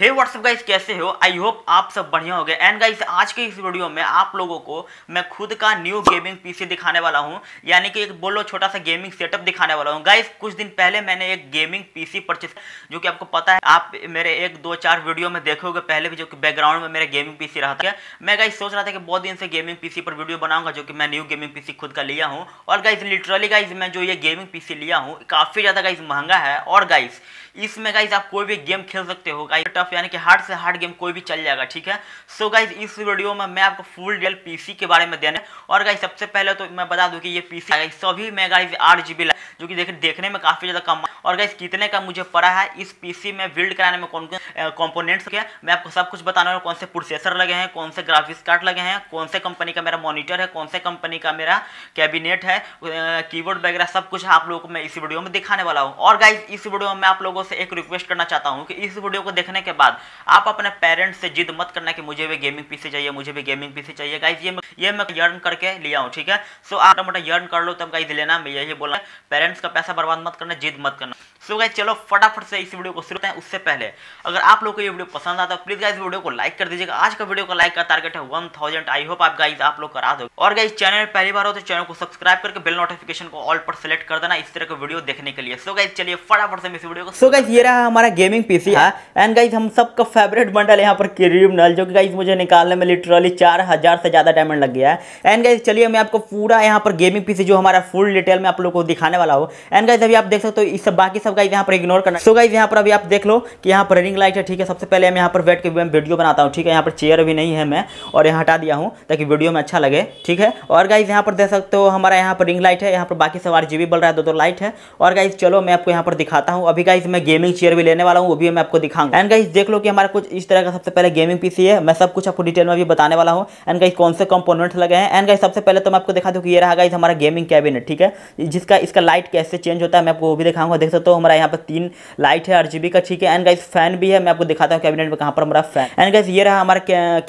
हे WhatsApp guys कैसे हो आई hope आप सब बढ़िया हो गए एंड गाइस आज के इस वीडियो में आप लोगों को मैं खुद का न्यू गेमिंग पीसी दिखाने वाला हूं यानी कि एक बोलो छोटा सा गेमिंग सेटअप दिखाने वाला हूं गाइस कुछ दिन पहले मैंने एक गेमिंग पीसी परचेस जो कि आपको पता है आप मेरे एक दो चार वीडियो में देखोगे पहले भी जो कि बैकग्राउंड में मेरे गेमिंग पीसी रहा था मैं गाइस सोच रहा था कि बहुत दिन से गेमिंग पीसी पर वीडियो बनाऊंगा जो कि मैं न्यू गेमिंग पी खुद का लिया हूँ और गाइज लिटरली गाइज मैं जो ये गेमिंग पीसी लिया हूँ काफ़ी ज़्यादा गाइज महंगा है और गाइज़ इसमें गाइज आप कोई भी गेम खेल सकते हो गाइज टफ यानी कि हार्ड से हार्ड गेम कोई भी चल जाएगा ठीक है सो so, गाइज इस वीडियो में मैं आपको फुल डेल पीसी के बारे में देने और गाइज सबसे पहले तो मैं बता दूं कि ये पीसी सी सभी में गाइज आठ जी जो कि देख देखने में काफ़ी ज़्यादा कम और गाइज कितने का मुझे पड़ा है इस पीसी में बिल्ड कराने में कौन कौन कॉम्पोनेंट्स के मैं आपको सब कुछ बताने वाला कौन से प्रोसेसर लगे हैं कौन से ग्राफिक्स कार्ड लगे हैं कौन से कंपनी का मेरा मॉनिटर है कौन से कंपनी का मेरा कैबिनेट है कीबोर्ड वगैरह सब कुछ आप लोगों को मैं इस वीडियो में दिखाने वाला हूँ और गाइज इस वीडियो में आप लोगों से एक रिक्वेस्ट करना चाहता हूँ कि इस वीडियो को देखने के बाद आप अपने पेरेंट्स से जिद मत करना कि मुझे भी गेमिंग पीसी चाहिए मुझे भी गेमिंग पीसी चाहिए गाइज ये ये मैं यर्न करके लिया हूँ ठीक है सो आप मोटा यर्न कर लो तब गाइज लेना मैं यही बोला पेरेंट्स का पैसा बर्बाद मत करना जिद मत करना सो गाइज चलो फटाफट से इस वीडियो को शुरू करते हैं उससे पहले अगर आप लोग को ये वीडियो पसंद आता है प्लीज गाइज वीडियो को लाइक कर दीजिएगा आज का वीडियो का लाइक का टारगेट है वन थाउजेंड आई होप आप गाइज आप लोग करा दो और गाइज चैनल पहली बार हो तो चैनल को सब्सक्राइब करके बेल नोटिफिकेशन को ऑल पर सेलेक्ट कर देना इस तरह का वीडियो देखने के लिए सो गाइज चलिए फटाफट से इस वीडियो को गाइज ये रहा हमारा गेमिंग पीसी है एंड गाइज हम सबका फेवरेट बंडल यहाँ पर क्रिमिनल जो कि गाइज मुझे निकालने में लिटरली चार हजार से ज़्यादा डायमंड लग गया है एंड गाइज चलिए मैं आपको पूरा यहाँ पर गेमिंग पीसी जो हमारा फुल डिटेल में आप लोग को दिखाने वाला हो एंड गाइज अभी आप देख सकते हो इस बाकी सब गाइज यहाँ पर इग्नोर करना सो गाइज यहाँ पर अभी आप देख लो कि यहाँ पर रनिंग लाइट है ठीक है सबसे पहले हम यहाँ पर बैठ के वीडियो बनाता हूँ ठीक है यहाँ पर चेयर भी नहीं है मैं और यहाँ हटा दिया हूँ ताकि वीडियो में अच्छा लगे ठीक है और गाइज यहाँ पर देख सकते हो हमारा यहाँ पर रिंग लाइट है यहाँ पर बाकी सब आठ जी बल रहा है दो दो लाइट है और गाइज चलो मैं आपको यहाँ पर दिखाता हूँ अभी गाइज मैं गेमिंग चेयर भी लेने वाला हूँ वो भी मैं आपको दिखाऊंगा एंड गाइस देख लो कि हमारा कुछ इस तरह का सबसे पहले गेमिंग पीसी है मैं सब कुछ आपको डिटेल में भी बताने वाला हूँ एंड गाइस कौन से कंपोनेंट्स लगे हैं एंड गाइस सबसे पहले तो मैं आपको दिखा दूँ कि ये रहा गाइस हमारा गेमिंग कैबिनेट ठीक है जिसका इसका लाइट कैसे चेंज होता है मैं आपको वो भी दिखाऊंगा देख सकते हो हमारा यहाँ पर तीन लाइट है आरजीबी का ठीक है एंड गाइस फैन भी है मैं आपको दिखाता हूँ कैबिनेट में कहाँ पर हमारा फैन एंड गाइस ये रहा हमारा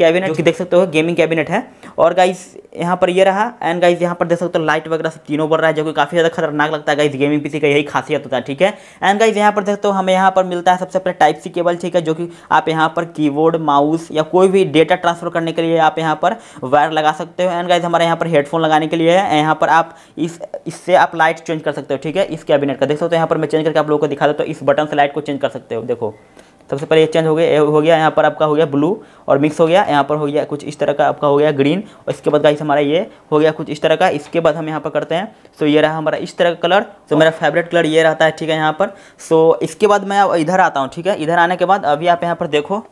कैबिनेट देख सकते हो गेमिंग कैबिनेट है और गाइस यहाँ पर ये रहा एंड गाइस यहाँ पर देख सकते हो लाइट वगैरह सब तीनों बढ़ रहा है जो कि काफी ज्यादा खतरनाक लगता है गाइस गेमिंग पीसी का यही खासियत होता है ठीक है एंड गाइस यहाँ पर देख दोस्तों हमें यहाँ पर मिलता है सबसे पहले टाइप सी केबल ठीक है जो कि आप यहाँ पर कीबोर्ड माउस या कोई भी डेटा ट्रांसफर करने के लिए आप यहाँ पर वायर लगा सकते हो एंड गाइज हमारे यहाँ पर हेडफोन लगाने के लिए है यहाँ पर आप इस इससे आप लाइट चेंज कर सकते हो ठीक है इस कैबिनेट का देख सकते हो यहाँ पर मैं चेंज करके आप लोगों को दिखा देता हूँ तो इस बटन से लाइट को चेंज कर सकते हो देखो सबसे पहले ये चेंज हो गया हो गया यहाँ पर आपका हो गया ब्लू और मिक्स हो गया यहाँ पर हो गया कुछ इस तरह का आपका हो गया ग्रीन और इसके बाद गाइस हमारा ये हो गया कुछ इस तरह का इसके बाद हम यहाँ पर करते हैं सो ये रहा हमारा इस तरह का कलर सो मेरा फेवरेट कलर ये रहता है ठीक है यहाँ पर सो इसके बाद मैं इधर आता हूँ ठीक है इधर आने के बाद अभी आप यहाँ पर देखो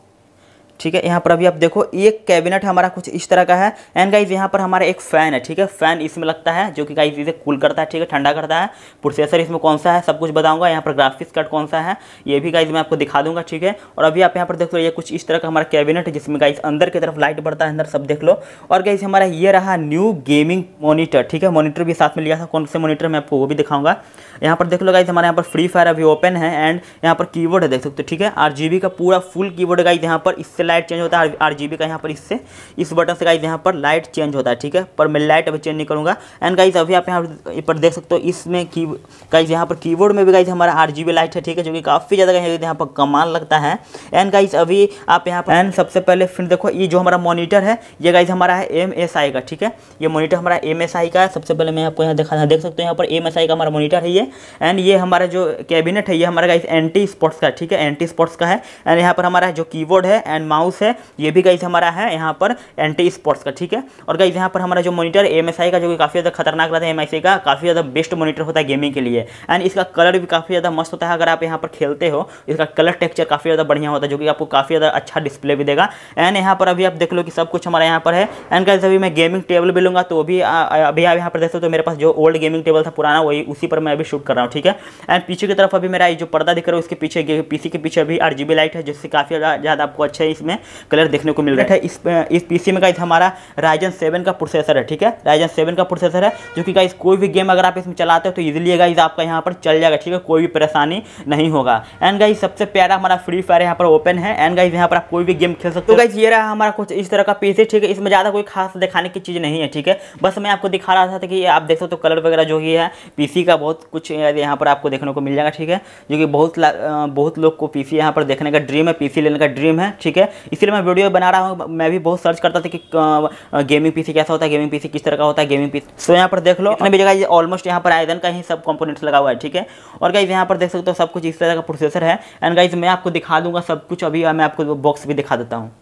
ठीक है यहाँ पर अभी आप देखो एक कैबिनेट हमारा कुछ इस तरह का है एंड गाइज यहाँ पर हमारा एक फ़ैन है ठीक है फ़ैन इसमें लगता है जो कि गाइज इसे कूल करता है ठीक है ठंडा करता है प्रोसेसर इसमें कौन सा है सब कुछ बताऊंगा यहाँ पर ग्राफिक्स कार्ड कौन सा है ये भी गाइज मैं आपको दिखा दूंगा ठीक है और अभी आप यहाँ पर देख लो ये कुछ इस तरह का हमारा कैबिनेट है जिसमें गाइज अंदर की तरफ लाइट बढ़ता है अंदर सब देख लो और गाइज हमारा ये रहा न्यू गेमिंग मोनीटर ठीक है मोनीटर भी साथ में लिया था कौन से मोनीटर मैं आपको वो भी दिखाऊंगा यहाँ पर देख लो गाइज हमारे यहाँ पर फ्री फायर अभी ओपन है एंड यहाँ पर की है देख सकते हो ठीक है आर का पूरा फुल बोर्ड गाइज यहाँ पर इससे लाइट चेंज होता है आर का यहाँ पर इससे इस बटन से गाइज यहाँ पर लाइट चेंज होता है ठीक है पर मैं लाइट अभी चेंज नहीं करूँगा एंड गाइज अभी आप यहाँ पर देख सकते हो इसमें की गाइज यहाँ पर कीबोर्ड में भी गाइज हमारा आर लाइट है ठीक है जो कि काफ़ी ज़्यादा कहीं यहाँ पर कमाल लगता है एंड गाइज अभी आप यहाँ पर एंड सबसे पहले फिर देखो ये जो हमारा मॉनिटर है ये गाइज हमारा है एम का ठीक है ये मोनीटर हमारा एम का है सबसे पहले मैं आपको यहाँ देखा देख सकते हो यहाँ पर एम का हमारा मोनीटर है ये एंड ये हमारा जो कैबिनेट है ये हमारा गाइज एंटी स्पोर्ट्स का ठीक है एंटी स्पोर्ट्स का है एंड यहाँ पर हमारा जो कीबोर्ड है एंड माउस है ये भी गाइज हमारा है यहाँ पर एंटी स्पॉट्स का ठीक है और गाइज यहाँ पर हमारा जो मोनीटर एम का जो कि काफ़ी ज़्यादा खतरनाक रहता है एम का काफ़ी ज़्यादा बेस्ट मोनीटर होता है गेमिंग के लिए एंड इसका कलर भी काफ़ी ज़्यादा मस्त होता है अगर आप यहाँ पर खेलते हो इसका कलर टेक्चर काफ़ी ज़्यादा बढ़िया होता है जो कि आपको काफ़ी ज़्यादा अच्छा डिस्प्ले भी देगा एंड यहाँ पर अभी आप देख लो कि सब कुछ हमारा यहाँ पर है एंड गाइज अभी मैं गेमिंग टेबल भी लूँगा तो भी अभी आप यहाँ पर देख सकते हो तो मेरे पास जो ओल्ड गेमिंग टेबल था पुराना वही उसी पर मैं अभी शूट कर रहा हूँ ठीक है एंड पीछे की तरफ अभी मेरा जो पर्दा दिख रहा है उसके पीछे पीसी के पीछे अभी आर लाइट है जिससे काफ़ी ज़्यादा आपको अच्छा है इसमें कलर देखने को मिल रहा है इस इस पीसी में गाइस हमारा राइजन सेवन का प्रोसेसर है ठीक है राइजन सेवन का प्रोसेसर है जो कि गाइस कोई भी गेम अगर आप इसमें चलाते हो तो ईजिली गाइस आपका यहाँ पर चल जाएगा ठीक है कोई भी परेशानी नहीं होगा एंड गाइस सबसे प्यारा हमारा फ्री फायर यहाँ पर ओपन है एंड गाइस यहाँ पर आप कोई भी गेम खेल सकते हो गाइस तो ये रहा हमारा कुछ इस तरह का पीसी ठीक है इसमें ज़्यादा कोई खास दिखाने की चीज़ नहीं है ठीक है बस मैं आपको दिखा रहा था कि आप देख सकते हो कलर वगैरह जो ही है पीसी का बहुत कुछ यहाँ पर आपको देखने को मिल जाएगा ठीक है जो कि बहुत बहुत लोग को पीसी यहाँ पर देखने का ड्रीम है पीसी लेने का ड्रीम है ठीक है इसलिए मैं वीडियो बना रहा हूँ मैं भी बहुत सर्च करता था कि गेमिंग पीसी कैसा होता है गेमिंग पीसी किस तरह का होता है गेमिंग पीसी सो यहाँ पर देख लो अपने भी जगह ऑलमोस्ट यहाँ पर आयदन का ही सब कंपोनेंट्स लगा हुआ है ठीक है और गाइज यहाँ पर देख सकते हो सब कुछ इस तरह का प्रोसेसर है एंड गाइज मैं आपको दिखा दूंगा सब कुछ अभी मैं आपको बॉक्स भी दिखा देता हूँ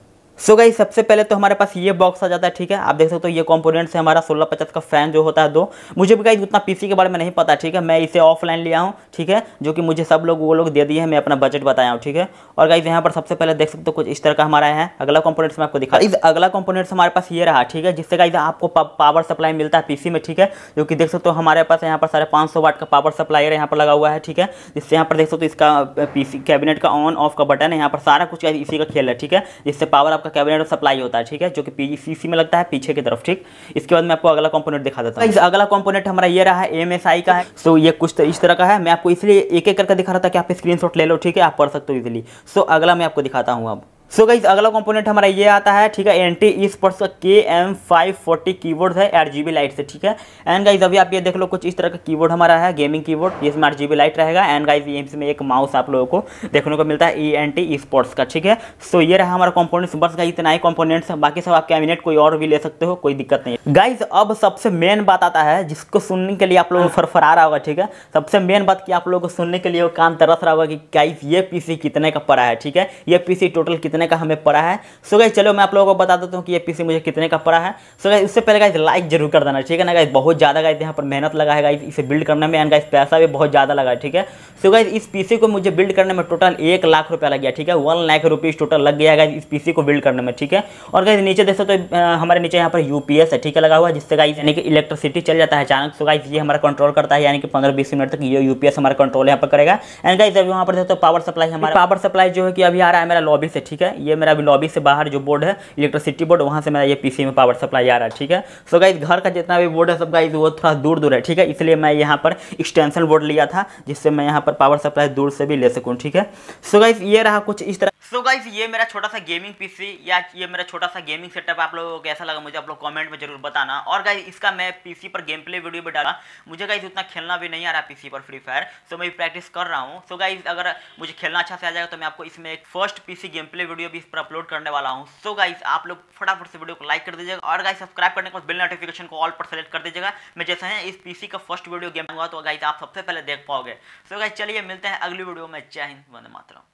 सो so गई सबसे पहले तो हमारे पास ये बॉक्स आ जाता है ठीक है आप देख सकते हो तो ये कंपोनेंट्स से हमारा सोलह पचास का फैन जो होता है दो मुझे भी कहीं उतना पीसी के बारे में नहीं पता ठीक है मैं इसे ऑफलाइन लिया हूँ ठीक है जो कि मुझे सब लोग वो लोग दे दिए हैं मैं अपना बजट बताया हूँ ठीक है और गाइज यहाँ पर सबसे पहले देख सकते हो कुछ इस तरह का हमारा है अगला कॉम्पोनेट्स मैं आपको दिखा इस अगला कॉम्पोनेट्स हमारे पास ये रहा ठीक है जिससे गाइज आपको पावर सप्लाई मिलता है पीसी में ठीक है जो कि देख सकते हो हमारे पास यहाँ पर साढ़े पाँच सौ वाट का पावर सप्लाई यहाँ पर लगा हुआ है ठीक है जिससे यहाँ पर देख सकते हो इसका पीसी कैबिनेट का ऑन ऑफ का बटन है यहाँ पर सारा कुछ इसी का खेल है ठीक है जिससे पावर आपका कैबिनेट सप्लाई होता है ठीक है जो कि पीसीसी में लगता है पीछे की तरफ ठीक इसके बाद मैं आपको अगला कंपोनेंट दिखा देता हूँ अगला कंपोनेंट हमारा ये रहा है एमएसआई का है सो ये कुछ तो इस तरह का है मैं आपको इसलिए एक एक करके दिखा रहा था कि आप स्क्रीन ले लो ठीक है आप पढ़ सकते हो इजिली सो अगला मैं आपको दिखाता हूँ अब सो so गाइज अगला कंपोनेंट हमारा ये आता है ठीक है एंटी ई स्पोर्ट्स का K M five forty board है एट जी लाइट से ठीक है एंड गाइज अभी आप ये देख लो कुछ इस तरह का कीबोर्ड हमारा है गेमिंग कीबोर्ड इसमें आठ जी लाइट रहेगा एंड गाइज ये इसमें एक माउस आप लोगों को देखने को मिलता है ई एन टी स्पोर्ट्स का ठीक है सो so ये रहा हमारा कॉम्पोनेट बस गाइज इतना ही कॉम्पोनेट्स बाकी सब आप कैबिनेट कोई और भी ले सकते हो कोई दिक्कत नहीं गाइज अब सबसे मेन बात आता है जिसको सुनने के लिए आप लोगों को फरफरा रहा होगा ठीक है सबसे मेन बात की आप लोगों को सुनने के लिए काम कान तरस रहा होगा कि गाइज ये पी कितने का पड़ा है ठीक है ये पी टोटल कितना कितने का हमें पड़ा है सो गई चलो मैं आप लोगों को बता देता हूँ कि ये पीसी मुझे कितने का पड़ा है सो गई उससे पहले गाइज लाइक जरूर कर देना ठीक है ना गाइज बहुत ज़्यादा गाइज यहाँ पर मेहनत लगा है गाइज इसे बिल्ड करने में एंड गाइज पैसा भी बहुत ज़्यादा लगा है ठीक है सो गाइज इस पीसी को मुझे बिल्ड करने में टोटल एक लाख रुपया लग गया ठीक है वन लाख रुपीज़ टोटल लग गया गाइज इस पीसी को बिल्ड करने में ठीक है और गाइज नीचे देखो तो हमारे नीचे यहाँ पर यूपीएस है ठीक है लगा हुआ है जिससे गाइज यानी कि इलेक्ट्रिसिटी चल जाता है अचानक सो गाइज ये हमारा कंट्रोल करता है यानी कि पंद्रह बीस मिनट तक ये यूपीएस हमारा कंट्रोल यहाँ पर करेगा एंड गाइज अभी वहाँ पर देखो तो पावर सप्लाई हमारा पावर सप्लाई जो है कि अभी आ रहा है मेरा लॉबी से ठीक है ये मेरा अभी लॉबी से बाहर जो बोर्ड है इलेक्ट्रिसिटी बोर्ड वहाँ से मेरा ये पीसी में पावर सप्लाई आ रहा है ठीक है सो गाइज घर का जितना भी बोर्ड है सब गाइज वो थोड़ा दूर दूर है ठीक है इसलिए मैं यहाँ पर एक्सटेंशन बोर्ड लिया था जिससे मैं यहाँ पर पावर सप्लाई दूर से भी ले सकूँ ठीक है सो गाइज ये रहा कुछ इस तरह सो so गाइज ये मेरा छोटा सा गेमिंग पीसी या ये मेरा छोटा सा गेमिंग सेटअप आप लोगों को कैसा लगा मुझे आप लोग कमेंट में जरूर बताना और गाइज इसका मैं पीसी पर गेम प्ले वीडियो भी डाला मुझे गाइज उतना खेलना भी नहीं आ रहा पीसी पर फ्री फायर सो मैं प्रैक्टिस कर रहा हूँ सो गाइस गाइज अगर मुझे खेलना अच्छा से आ जाएगा तो मैं आपको इसमें एक first PC game play video भी इस पर अपलोड करने वाला हूँ सो गाइस आप लोग फटाफट से वीडियो को लाइक कर दीजिएगा और गाइस सब्सक्राइब करने के बाद बिल नोटिफिकेशन को ऑल पर सेलेक्ट कर दीजिएगा मैं जैसे है इस पीसी का फर्स्ट वीडियो गेम हुआ तो गाइज आप सबसे पहले देख पाओगे सो गाइस चलिए मिलते हैं अगली वीडियो में जय हिंद वंदे मातरम